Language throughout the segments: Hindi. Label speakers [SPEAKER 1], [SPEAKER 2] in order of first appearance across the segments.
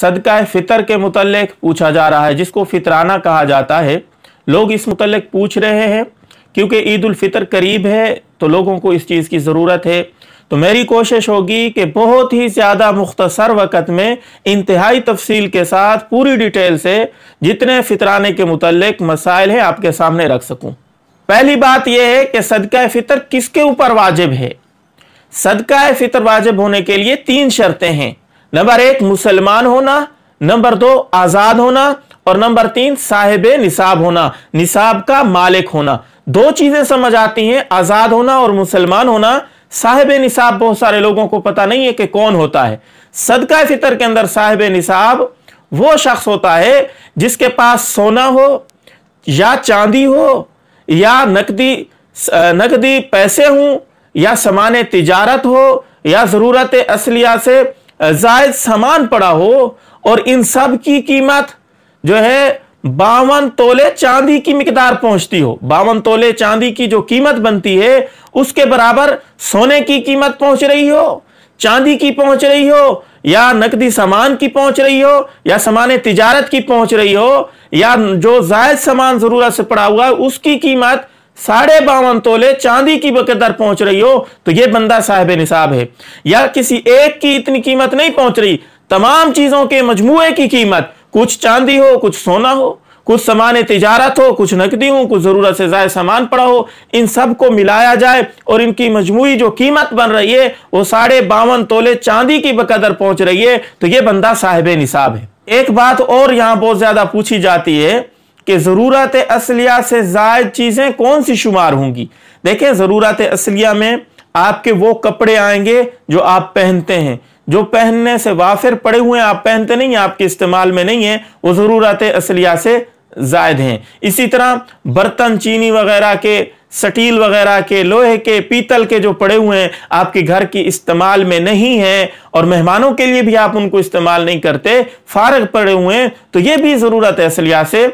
[SPEAKER 1] सदका फितर के मुतलक पूछा जा रहा है जिसको फितराना कहा जाता है लोग इस मुतलक पूछ रहे हैं क्योंकि ईद फितर करीब है तो लोगों को इस चीज़ की ज़रूरत है तो मेरी कोशिश होगी कि बहुत ही ज़्यादा मुख्तसर वक़्त में इंतहाई तफसील के साथ पूरी डिटेल से जितने फितराने के मुतल मसाइल हैं आपके सामने रख सकूँ पहली बात यह है कि सदका फितर किसके ऊपर वाजिब है सदका फितर वाजिब होने के लिए तीन शर्तें हैं नंबर एक मुसलमान होना नंबर दो आजाद होना और नंबर तीन साहेब निसाब होना निसाब का मालिक होना दो चीजें समझ आती हैं आजाद होना और मुसलमान होना साहेब निसाब बहुत सारे लोगों को पता नहीं है कि कौन होता है सदका फितर के अंदर साहेब निसाब वो शख्स होता है जिसके पास सोना हो या चांदी हो या नकदी नकदी पैसे हों या समान तजारत हो या ज़रूरत असलिया से जायद सामान पड़ा हो और इन सब की कीमत जो है बावन तोले चांदी की मकदार पहुंचती हो बावन तोले चांदी की जो कीमत बनती है उसके बराबर सोने की कीमत पहुंच रही हो चांदी की पहुंच रही हो या नकदी सामान की पहुंच रही हो या सामान तिजारत की पहुंच रही हो या जो जायद सामान जरूरत से पड़ा हुआ है उसकी कीमत साढ़े बावन तोले चांदी की बकदर पहुंच रही हो तो यह बंदा साहिब निसाब है या किसी एक की इतनी कीमत नहीं पहुंच रही तमाम चीजों के मजमुए की कीमत कुछ चांदी हो कुछ सोना हो कुछ सामान तजारत हो कुछ नकदी हो कुछ ज़रूरत से ज्यादा सामान पड़ा हो इन सब को मिलाया जाए और इनकी मजमू जो कीमत बन रही है वो साढ़े बावन तोले चांदी की बकदर पहुंच रही है तो ये बंदा साहेब निसाब है एक बात और यहां बहुत ज़्यादा पूछी जाती है कि ज़रूरत असलिया से जायद चीज़ें कौन सी शुमार होंगी देखें ज़रूरत असलिया में आपके वो कपड़े आएंगे जो आप पहनते हैं जो पहनने से वाफिर पड़े हुए हैं आप पहनते नहीं हैं आपके इस्तेमाल में नहीं है वो ज़रूरत असलिया से जायद हैं इसी तरह बर्तन चीनी वगैरह के सटील वगैरह के लोहे के पीतल के जो पड़े हुए हैं आपके घर की इस्तेमाल में नहीं है और मेहमानों के लिए भी आप उनको इस्तेमाल नहीं करते फारग पड़े हुए हैं तो ये भी ज़रूरत असलिया से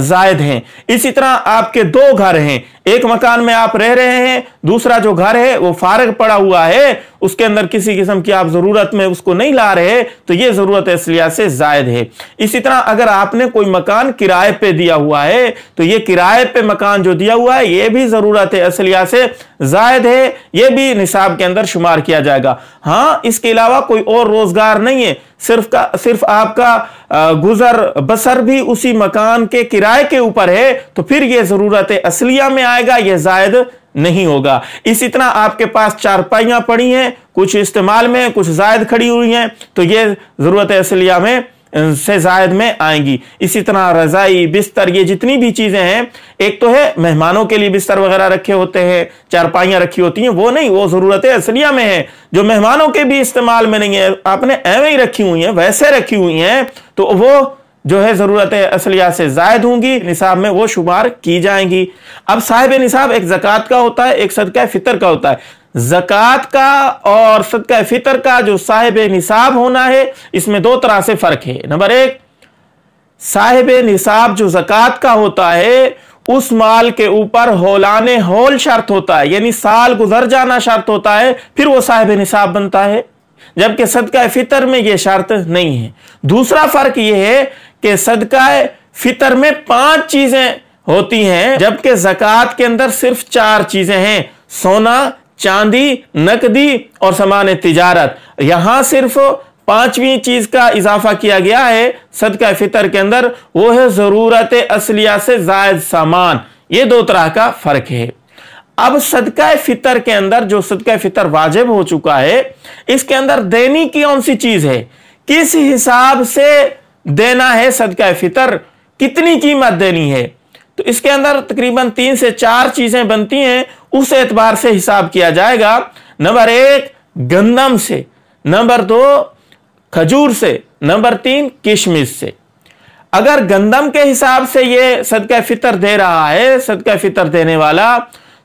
[SPEAKER 1] जायद हैं इसी तरह आपके दो घर हैं एक मकान में आप रह रहे हैं दूसरा जो घर है वो फारग पड़ा हुआ है उसके अंदर किसी किस्म की आप ज़रूरत में उसको नहीं ला रहे तो ये ज़रूरत असलिया से जायद है इसी तरह अगर आपने कोई मकान किराए पे दिया हुआ है तो ये किराए पे मकान जो दिया हुआ है ये भी ज़रूरत असलिया से जायद है ये भी निसाब के अंदर शुमार किया जाएगा हाँ इसके अलावा कोई और रोज़गार नहीं है सिर्फ का सिर्फ आपका गुजर बसर भी उसी मकान के किराए के ऊपर है तो फिर यह जरूरत असलिया में आएगा यह जायद नहीं होगा इस इतना आपके पास चारपाइयां पड़ी हैं कुछ इस्तेमाल में कुछ जायद खड़ी हुई हैं तो यह जरूरत असलिया में से जायद में आएंगी इसी तरह रजाई बिस्तर ये जितनी भी चीज़ें हैं एक तो है मेहमानों के लिए बिस्तर वगैरह रखे होते हैं चारपाइयां रखी होती हैं वो नहीं वो ज़रूरत असलिया में है जो मेहमानों के भी इस्तेमाल में नहीं है आपने एवं ही रखी हुई है वैसे रखी हुई है तो वो जो है ज़रूरत असलिया से जायद होंगी निसाब में वो शुमार की जाएंगी अब साहिब निसाब एक जक़ात का होता है एक सदका फितर का होता है जक़ात का और सदका फितर का जो साहिब निसाब होना है इसमें दो तरह से फ़र्क है नंबर एक साहिब निसाब जो जक़ात का होता है उस माल के ऊपर होलाने होल शर्त होता है यानी साल गुजर जाना शर्त होता है फिर वो साहिब निसाब बनता है जबकि सदका फितर में यह शर्त नहीं है दूसरा फ़र्क यह है कि सदका फितर में पांच चीज़ें होती हैं जबकि जक़ात के अंदर सिर्फ चार चीज़ें हैं सोना चांदी नकदी और सामान तिजारत यहां सिर्फ पांचवी चीज का इजाफा किया गया है सदका फितर के अंदर वो है जरूरत असलिया से जायद सामान ये दो तरह का फर्क है अब सदका फितर के अंदर जो सदका फितर वाजिब हो चुका है इसके अंदर देनी की कौन सी चीज है किस हिसाब से देना है सदका फितर कितनी कीमत देनी है तो इसके अंदर तकरीबन तीन से चार चीजें बनती हैं उस एतबार से हिसाब किया जाएगा नंबर एक गंदम से नंबर दो खजूर से नंबर तीन किशमिश से अगर गंदम के हिसाब से ये सदका फितर दे रहा है सदका फितर देने वाला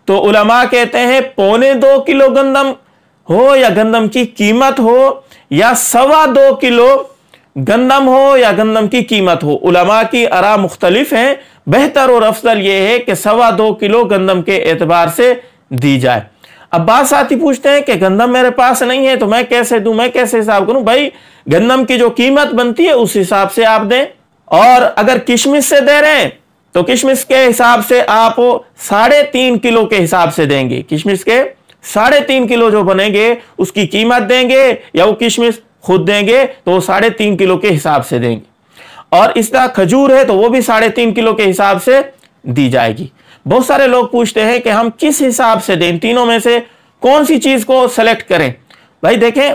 [SPEAKER 1] तो उलमा कहते हैं पौने दो किलो गंदम हो या गंदम की कीमत हो या सवा दो किलो गंदम हो या गंदम की कीमत हो उलमा की अरा मुख्तलिफ हैं बेहतर और अफजल ये है कि सवा दो किलो गंदम के एतबार से दी जाए अब बात साथी पूछते हैं कि गंदम मेरे पास नहीं है तो मैं कैसे दूं मैं कैसे हिसाब करूं भाई गंदम की जो कीमत बनती है उस हिसाब से आप दें और अगर किशमिश से दे रहे हैं तो किशमिश के हिसाब से आप साढ़े तीन किलो के हिसाब से देंगे किशमिश के साढ़े तीन किलो जो बनेंगे उसकी कीमत देंगे या वो किशमिश खुद देंगे तो साढ़े तीन किलो के हिसाब से देंगे और इस तरह खजूर है तो वो भी साढ़े तीन किलो के हिसाब से दी जाएगी बहुत सारे लोग पूछते हैं कि हम किस हिसाब से दें तीनों में से कौन सी चीज़ को सेलेक्ट करें भाई देखें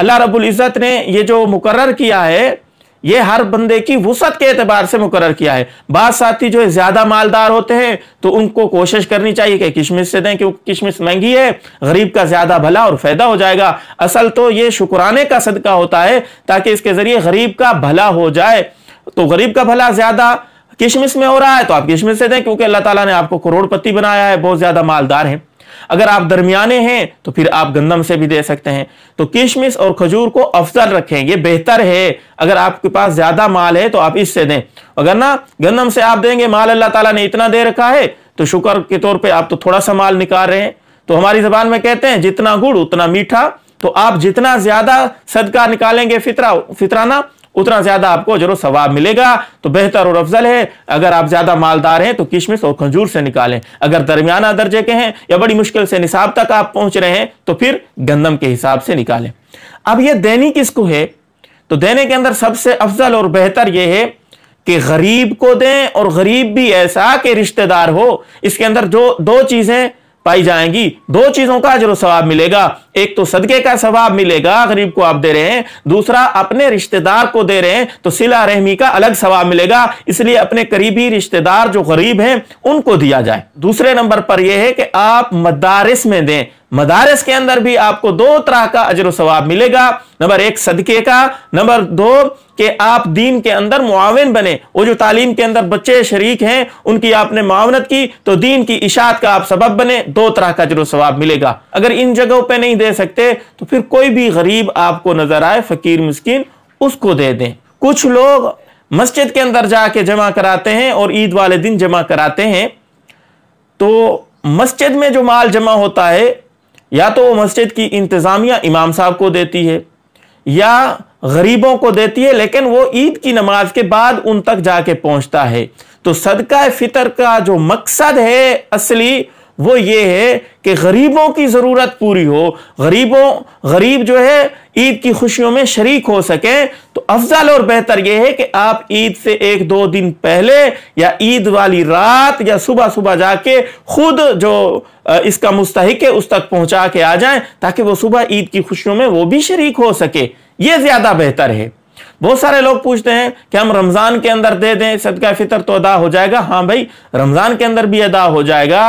[SPEAKER 1] अल्लाह रब्बुल इज़्ज़त ने ये जो मुकर्र किया है ये हर बंदे की वसत के एतबार से मुकर किया है बाद साथी जो है ज्यादा मालदार होते हैं तो उनको कोशिश करनी चाहिए कि किशमिश से दें क्योंकि किशमिश महंगी है गरीब का ज्यादा भला और फायदा हो जाएगा असल तो ये शुक्राने का सदका होता है ताकि इसके जरिए गरीब का भला हो जाए तो गरीब का भला ज्यादा किशमिश में हो रहा है तो आप किशमिश से दें क्योंकि अल्लाह ताला ने आपको करोड़पति बनाया है बहुत ज्यादा मालदार हैं अगर आप दरमियाने हैं तो फिर आप गंदम से भी दे सकते हैं तो किशमिश और खजूर को अफजल रखें ये बेहतर है अगर आपके पास ज्यादा माल है तो आप इससे दें अगर ना गंदम से आप देंगे माल अल्लाह ताला ने इतना दे रखा है तो शुक्र के तौर पे आप तो थोड़ा सा माल निकाल रहे हैं तो हमारी जबान में कहते हैं जितना गुड़ उतना मीठा तो आप जितना ज्यादा सदका निकालेंगे फितरा फितराना उतना ज्यादा आपको जरूर सवाब मिलेगा तो बेहतर और अफजल है अगर आप ज्यादा मालदार हैं तो किशमिश और खंजूर से निकालें अगर दरमियाना दर्जे के हैं या बड़ी मुश्किल से निसाब तक आप पहुंच रहे हैं तो फिर गंदम के हिसाब से निकालें अब यह देनी किसको है तो देने के अंदर सबसे अफजल और बेहतर यह है कि गरीब को दें और गरीब भी ऐसा कि रिश्तेदार हो इसके अंदर जो दो चीजें पाई जाएंगी दो चीजों का जरूर सवाब मिलेगा एक तो सदके का सवाब मिलेगा गरीब को आप दे रहे हैं दूसरा अपने रिश्तेदार को दे रहे हैं तो सिला रहमी का अलग सवाब मिलेगा इसलिए अपने करीबी रिश्तेदार जो गरीब हैं उनको दिया जाए दूसरे नंबर पर यह है कि आप मदारिस में दें मदारस के अंदर भी आपको दो तरह का अजर सवाब मिलेगा नंबर एक सदके का नंबर दो कि आप दीन के अंदर मुआवन बने वो जो तालीम के अंदर बच्चे शरीक हैं उनकी आपने मावनत की तो दीन की इशात का आप सबब बने दो तरह का अजर सवाब मिलेगा अगर इन जगहों पे नहीं दे सकते तो फिर कोई भी गरीब आपको नजर आए फकीर मुस्किन उसको दे दें कुछ लोग मस्जिद के अंदर जाके जमा कराते हैं और ईद वाले दिन जमा कराते हैं तो मस्जिद में जो माल जमा होता है या तो वो मस्जिद की इंतज़ामिया इमाम साहब को देती है या गरीबों को देती है लेकिन वो ईद की नमाज के बाद उन तक जाके पहुंचता है तो सदका फितर का जो मकसद है असली वो ये है कि गरीबों की ज़रूरत पूरी हो गरीबों गरीब जो है ईद की खुशियों में शरीक हो सके तो अफजल और बेहतर यह है कि आप ईद से एक दो दिन पहले या ईद वाली रात या सुबह सुबह जाके खुद जो इसका मुस्तक है उस तक पहुंचा के आ जाएं ताकि वो सुबह ईद की खुशियों में वो भी शरीक हो सके ये ज़्यादा बेहतर है बहुत सारे लोग पूछते हैं कि हम रमज़ान के अंदर दे दें सदका फितर तो अदा हो जाएगा हाँ भाई रमज़ान के अंदर भी अदा हो जाएगा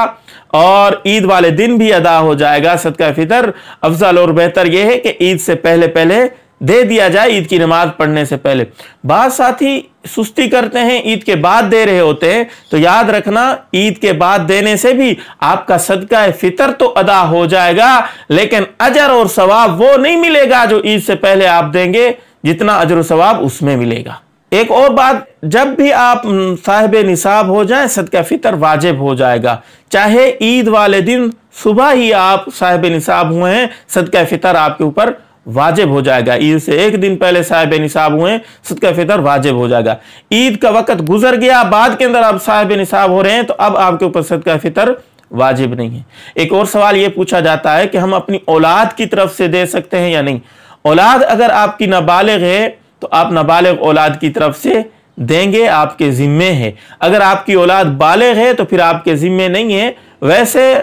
[SPEAKER 1] और ईद वाले दिन भी अदा हो जाएगा सदका फितर अफजल और बेहतर यह है कि ईद से पहले पहले दे दिया जाए ईद की नमाज पढ़ने से पहले बाद साथी सुस्ती करते हैं ईद के बाद दे रहे होते हैं तो याद रखना ईद के बाद देने से भी आपका सदका फितर तो अदा हो जाएगा लेकिन अजर और सवाब वो नहीं मिलेगा जो ईद से पहले आप देंगे जितना अजर सवाब उसमें मिलेगा एक और बात जब भी आप साहिब निसाब हो जाए सदका फितर वाजिब हो जाएगा चाहे ईद वाले दिन सुबह ही आप साहिब निसाब हुए हैं सदका फितर आपके ऊपर वाजिब हो जाएगा ईद से एक दिन पहले साहिब निसाब हुए सदका फितर वाजिब हो जाएगा ईद का वक्त गुजर गया बाद के अंदर आप साहिब निसाब हो रहे हैं तो अब आपके ऊपर सदका फितर वाजिब नहीं है एक और सवाल यह पूछा जाता है कि हम अपनी औलाद की तरफ से दे सकते हैं या नहीं औलाद अगर आपकी नाबालिग है तो आप नाबालिग औलाद की तरफ से देंगे आपके ज़िम्मे है अगर आपकी औलाद बालग है तो फिर आपके ज़िम्मे नहीं है वैसे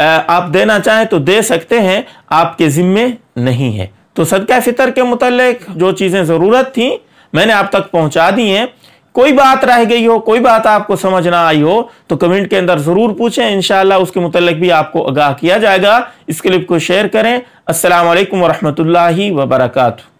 [SPEAKER 1] आप देना चाहें तो दे सकते हैं आपके ज़िम्मे नहीं है तो सदका फ़ितर के मतलब जो चीज़ें ज़रूरत थी मैंने आप तक पहुंचा दी हैं कोई बात रह गई हो कोई बात आपको समझ ना आई हो तो कमेंट के अंदर ज़रूर पूछें इनशाला उसके मुतलक भी आपको आगाह किया जाएगा इस क्लिप को शेयर करें वरहमत वरहमल वरकू